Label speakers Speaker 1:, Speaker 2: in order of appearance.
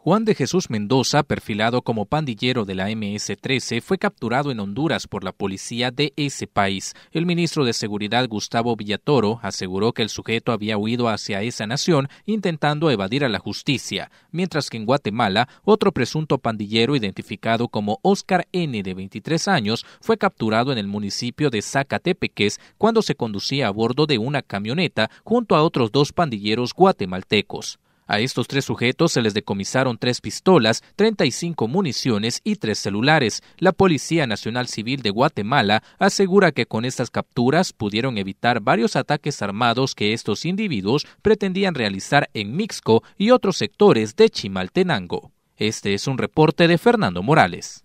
Speaker 1: Juan de Jesús Mendoza, perfilado como pandillero de la MS-13, fue capturado en Honduras por la policía de ese país. El ministro de Seguridad Gustavo Villatoro aseguró que el sujeto había huido hacia esa nación intentando evadir a la justicia, mientras que en Guatemala, otro presunto pandillero identificado como Oscar N. de 23 años fue capturado en el municipio de Zacatepeques cuando se conducía a bordo de una camioneta junto a otros dos pandilleros guatemaltecos. A estos tres sujetos se les decomisaron tres pistolas, 35 municiones y tres celulares. La Policía Nacional Civil de Guatemala asegura que con estas capturas pudieron evitar varios ataques armados que estos individuos pretendían realizar en Mixco y otros sectores de Chimaltenango. Este es un reporte de Fernando Morales.